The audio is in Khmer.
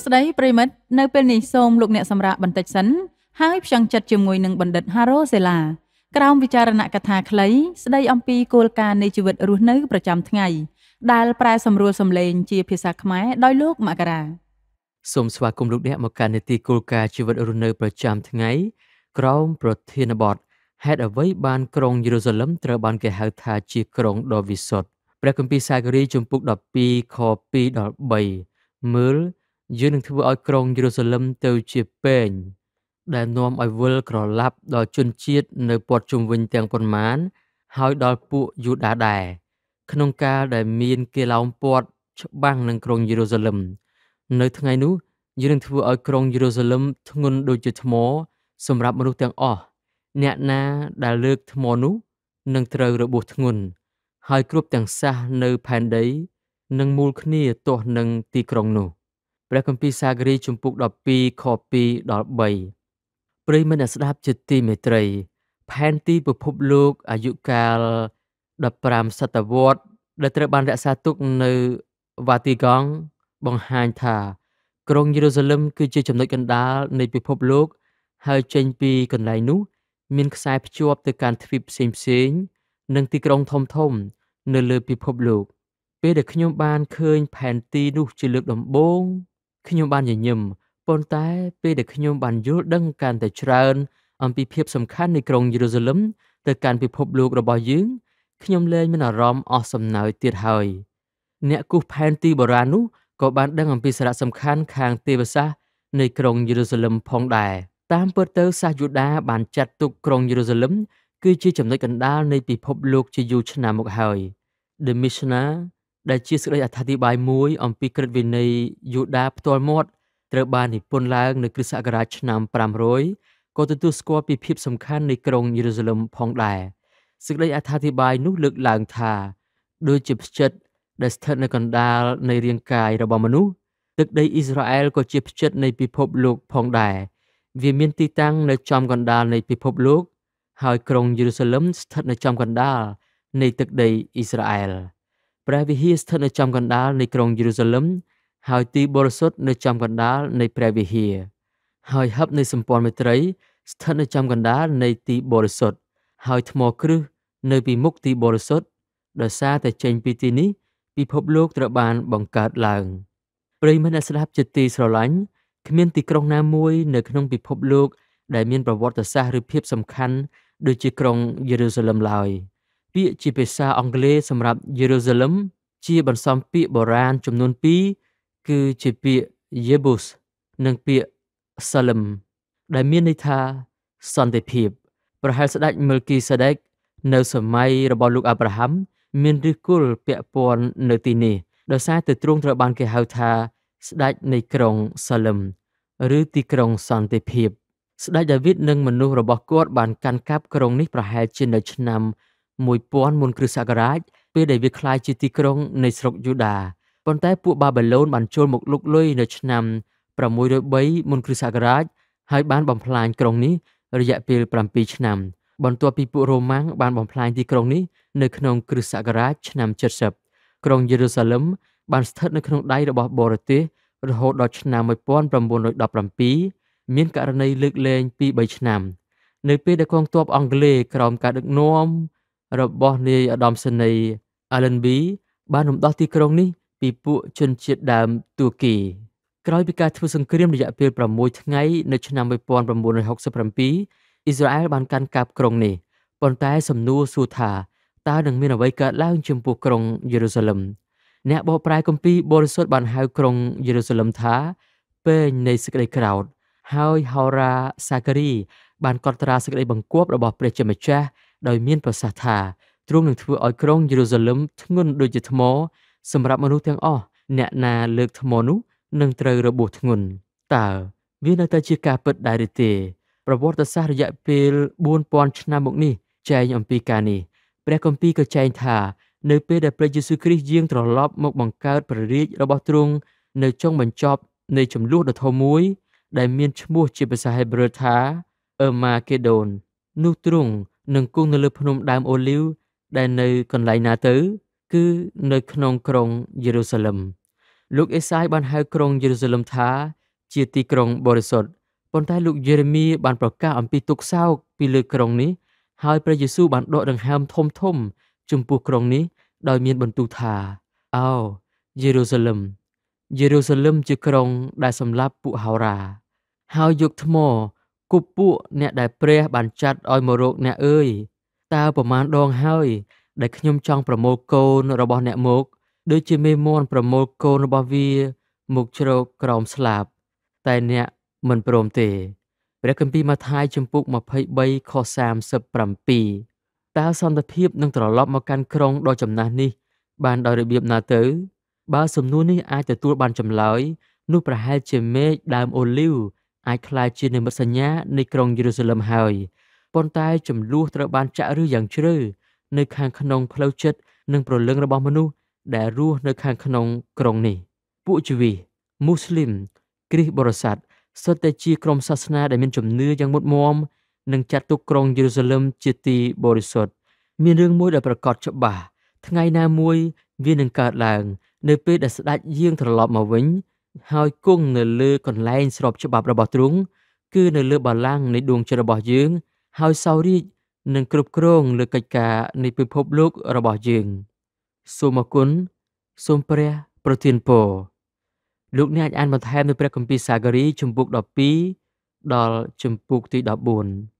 សួស្តីប្រិមិត្តនៅពេលនេះសូមលោកអ្នកសម្រាប់បន្តិចសិន ហើយផ្ចង់ចិត្តជាមួយនឹងបណ្ឌិត Haro Sela ក្រោមវិចារណកថាខ្លី ស្ដីអំពីគោលការណ៍នៃជីវិត រស់នៅប្រចាំថ្ងៃដែលប្រែសម្រួលសម្លេងជាភាសាខ្មែរដោយលោកមករាសូមស្វាគមន៍លោកអ្នកមកកាន់នីតិគោលការណ៍ជីវិតរស់នៅ ប្រចាំថ្ងៃ ក្រោមប្រធានបទហេតុអ្វីបាន ក្រុងយេរូសាឡឹមត្រូវបានគេហៅថាជាក្រុងដ៏វិសុទ្ធព្រះគម្ពីរសាករីជំពូក12ខ2ដល់3មើលយើងនឹងធ្វើឲ្យក្រុងយេរូសាឡឹមទៅជាពេញ ដែលនាំឲ្យវិលក្រឡាប់ដល់ជនជាតិនៅព័ទ្ធជុំវិញទាំងប៉ុន្មាន ហើយដល់ពួកយូដាដែរក្នុងកាលដែលមានគេឡោមព័ទ្ធច្បាំងនឹងក្រុងយេរូសាឡឹមនៅថ្ងៃនោះយើងនឹងធ្វើឲ្យក្រុងយេរូសាឡឹមធ្ងន់ដូចជាថ្មសម្រាប់មនុស្សទាំងអស់អ្នកណាដែលលើកថ្មនោះនឹងត្រូវរបួសធ្ងន់ហើយគ្រប់ទាំងសះនៅផែនដីនឹងមូលគ្នាទាស់នឹងទីក្រុងនោះព្រះគម្ពីរសាគរីជំពូក12ខ2ដល់3ប្រិយមិត្តអ្នកស្ដាប់ជាទីមេត្រី ផែនទីពិភពលោកអាយុកាល15សតវត្សដែលត្រូវបានរក្សាទុកនៅវ៉ាទីកង់បង្ហាញថាក្រុងយេរូសាឡឹមគឺជាចំណុចកណ្ដាលនៃពិភពលោក ហើយចេញពីកន្លែងនោះ មានខ្សែ ភ្ជាប់ទៅកាន់ទ្វីបផ្សេងផ្សេងនិងទីក្រុងធំធំនៅលើពិភពលោក ពេលដែលខ្ញុំបានឃើញផែនទីនោះជាលើកដំបូងខ្ញុំបានញញឹមប៉ុន្តែពេលដែលខ្ញុំបានយល់ដឹងកាន់តែច្រើនអំពីភាពសំខាន់នៃក្រុងយេរូសាឡឹមទៅកាន់ពិភពលោករបស់យើងខ្ញុំលែងមានអារម្មណ៍អស់សំណើចទៀតហើយអ្នកគូសផែនទីបុរាណនោះក៏បានដឹងអំពីសារៈសំខាន់ខាងទេវសាស្ត្រនៃក្រុងយេរូសាឡឹមផងដែរតាមពិតទៅសាសយូដាបានចាត់ទុកក្រុងយេរូសាឡឹមគឺជាចំណុចកណ្ដាលនៃពិភពលោកជាយូរឆ្នាំមកហើយ The Mishnah ដែលជាសេចក្តីអត្ថាធិប្បាយមួយអំពីក្រឹតវិន័យយូដាផ្ទាល់មាត់ត្រូវបាននិពន្ធឡើងនៅគ្រិស្តសករាជឆ្នាំ500ក៏ទទួលស្គាល់ពីភាពសំខាន់នៃក្រុងយេរូសាឡឹមផងដែរសេចក្តីអត្ថាធិប្បាយនោះលើកឡើងថាដូចជាផ្ចិតដែលស្ថិតនៅកណ្ដាលនៃរាងកាយរបស់មនុស្សទឹកដីអ៊ីស្រាអែលក៏ជាផ្ចិត នៃពិភពលោកផងដែរវាមានទីតាំង នៅចំកណ្ដាលនៃពិភពលោកហើយក្រុងយេរូសាឡឹមស្ថិតនៅចំកណ្ដាលនៃទឹកដីអ៊ីស្រាអែល។ព្រះវិហារស្ថិតនៅចំកណ្ដាលនៃក្រុងយេរូសាឡឹមហើយទីបរិសុទ្ធនៅចំកណ្ដាលនៃព្រះវិហារហើយហឹបនៃសម្ព័ន្ធមេត្រី ស្ថិតនៅចំកណ្ដាលនៃទីបរិសុទ្ធហើយថ្មគ្រឹះនៅពីមុខទីបរិសុទ្ធដោយសារតែចេញពីទីនេះពិភពលោក ត្រូវបាន បង្កើតឡើងប្រិយមិត្តអ្នកស្ដាប់ជាទីស្រឡាញ់គ្មានទីក្រុងណាមួយនៅក្នុងពិភពលោក ដែលមានប្រវត្តិសាស្ត្រឬភាព សំខាន់ដូចជាក្រុងយេរូសាឡឹមឡើយ។ពាក្យជាភាសាអង់គ្លេសសម្រាប់ Jerusalem ជាបន្សំពាក្យបុរាណចំនួន2គឺជាពាក្យ Jebus និងពាក្យ Salem ដែលមានន័យថាសន្តិភាពប្រហែលស្ដេច Melchizedek នៅសម័យរបស់លោកអាប់រ៉ាហាំមានឫសគល់ពាក់ព័ន្ធនៅទីនេះដោយសារតែទ្រង់ត្រូវបានគេហៅថា ស្ដេចនៃក្រុងសាឡឹមឬទីក្រុងសន្តិភាព ស្ដេចដាវីតនិងមនុស្សរបស់គាត់បានកាន់កាប់ក្រុងនេះប្រហែលជានៅឆ្នាំ1000មុនគ្រិស្តសករាជពេលដែលវាក្លាយជាទីក្រុងនៃស្រុកយូដាប៉ុន្តែពួកបាប៊ីឡូនបានចូលមកលុកលុយនៅឆ្នាំ603មុនគ្រិស្តសករាជហើយបានបំផ្លាញក្រុងនេះរយៈពេល7ឆ្នាំ បន្ទាប់ពីពួករ៉ូម៉ាំងបានបំផ្លាញទីក្រុងនេះនៅក្នុងគ្រិស្តសករាជឆ្នាំ70ក្រុងយេរូសាឡឹមបានស្ថិតនៅក្នុងដៃរបស់បរទេសរហូតដល់ឆ្នាំ1917មានករណីលើកលែងពី3ឆ្នាំ នៅពេលដែលកងទ័ពអង់គ្លេសក្រោមការដឹកនាំរបស់នាយឧត្តមសេនីយ៍ Allenby បានរំដោះទីក្រុងនេះពីពួកជនជាតិដើមទួរគីក្រោយពីការធ្វើសង្គ្រាមរយៈពេល6ថ្ងៃនៅឆ្នាំ1967អ៊ីស្រាអែលបានកាន់កាប់ក្រុងនេះប៉ុន្តែសំណួរសួរថាតើនឹងមានអ្វីកើតឡើង ចំពោះក្រុងយេរូសាឡឹមអ្នកបកប្រែគម្ពីរបរិសុទ្ធបានហៅក្រុងយេរូសាឡឹមថា ពេញនៃសេចក្តីក្រោធហើយហោរាសាការី បានកត់ត្រាសេចក្តីបង្គាប់របស់ព្រះជាម្ចាស់ដោយមានប្រសាសន៍ថាទ្រង់នឹងធ្វើឲ្យក្រុងយេរូសាឡឹមធ្ងន់ដូចជាថ្មសម្រាប់មនុស្សទាំងអស់អ្នកណាលើកថ្មនោះនឹងត្រូវរបួសធ្ងន់តើវានៅតែជាការពិតដែរឬទេប្រវត្តិសាស្ត្ររយៈពេល4000ឆ្នាំមកនេះចែងអំពីការនេះព្រះគម្ពីរក៏ចែងថានៅពេលដែលព្រះយេស៊ូវគ្រីស្ទយាងត្រឡប់មកបង្កើតព្រះរាជរបស់ទ្រង់នៅចុងបញ្ចប់នៃចំនួនដ៏ធំមួយដែលមានឈ្មោះជាភាសាហេប្រឺថាអឺម៉ាកេដូននោះទ្រង់និងគង់នៅលើភ្នំដើមអូលីវដែលនៅកន្លែងណាទៅគឺនៅក្នុងក្រុងយេរូសាឡឹមលោកអេសាយបានហៅក្រុងយេរូសាឡឹមថា ជាទីក្រុងបរិសុទ្ធប៉ុន្តែលោកយេរេមៀបានប្រកាស អំពីទុកសោកពីលើក្រុងនេះហើយព្រះយេស៊ូវបានដកដង្ហើមធំធំចំពោះក្រុងនេះដោយមានបន្ទូលថាឱយេរូសាឡឹមយេរូសាឡឹមជាក្រុងដែលសម្លាប់ពួកហោរា ហើយយកថ្មគប់ពួកអ្នកដែលព្រះបានចាត់ឲ្យមករកអ្នកអើយតើប្រមាណដងហើយ ដែលខ្ញុំចង់ប្រមូលកូនរបស់អ្នកមកដូចជាមេមន់ប្រមូលកូនរបស់វាមកជ្រកក្រោមស្លាប់តែអ្នកមិនព្រមទេព្រះគម្ពីរម៉ាថាយជំពូក23ខ37តើសន្តិភាពនឹងត្រឡប់មកកាន់ក្រុងដ៏ចំណាស់នេះ បានដោយរបៀបណាទៅបើសំណួរនេះអាចទទួលបានចម្លើយនោះប្រហែលជាមេឃដើមអូលីវអាចក្លាយជានិមិត្តសញ្ញានៃក្រុងយេរូសាឡឹមហើយប៉ុន្តែចំនួនត្រូវបាន ចាក់ឬយ៉ាងជ្រៅនៅខាងក្នុងផ្លូវចិត្តនិងប្រលឹងរបស់មនុស្សដែលរស់នៅខាងក្នុងក្រុងនេះពួកជីវីមូស្លីមគ្រីស្ទបរិស័ទសុទ្ធតែជាក្រុមសាសនាដែលមានជំនឿយ៉ាងមុតមមនិងចាត់ទុកក្រុងយេរូសាឡឹមជាទីបរិសុទ្ធមានរឿងមួយដែលប្រកាសច្បាស់ថ្ងៃណាមួយវានឹងកើតឡើង នៅពេលដែលស្ដេចយាងត្រឡប់មកវិញហើយគង់នៅលើកន្លែងស្របច្បាប់របស់ទ្រង់គឺនៅលើបល្ល័ង្កនៃដួងចិត្តរបស់យើងហើយសោរាជនឹងគ្រប់គ្រងលើកិច្ចការ នៃពិភពលោករបស់យើង សូមអគុណសូមព្រះប្រទានពរលោកអ្នកអាចអានបន្ថែមនៅព្រះគម្ពីរសាករីជំពូក12ដល់ជំពូកទី14